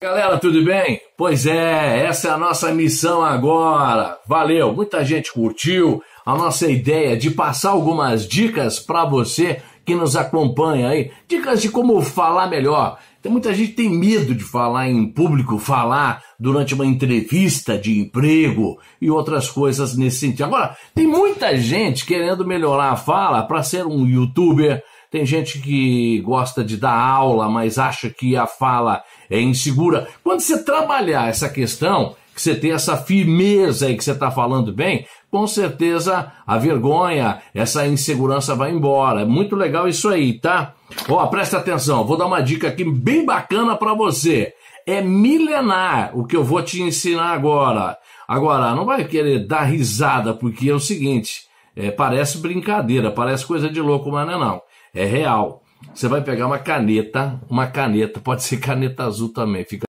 Galera, tudo bem? Pois é, essa é a nossa missão agora. Valeu, muita gente curtiu a nossa ideia de passar algumas dicas para você que nos acompanha aí, dicas de como falar melhor. Tem muita gente tem medo de falar em público, falar durante uma entrevista de emprego e outras coisas nesse sentido. Agora, tem muita gente querendo melhorar a fala para ser um youtuber tem gente que gosta de dar aula, mas acha que a fala é insegura. Quando você trabalhar essa questão, que você tem essa firmeza e que você está falando bem, com certeza a vergonha, essa insegurança vai embora. É muito legal isso aí, tá? Ó, presta atenção, vou dar uma dica aqui bem bacana para você. É milenar o que eu vou te ensinar agora. Agora, não vai querer dar risada, porque é o seguinte, é, parece brincadeira, parece coisa de louco, mas não é não é real. Você vai pegar uma caneta, uma caneta, pode ser caneta azul também, fica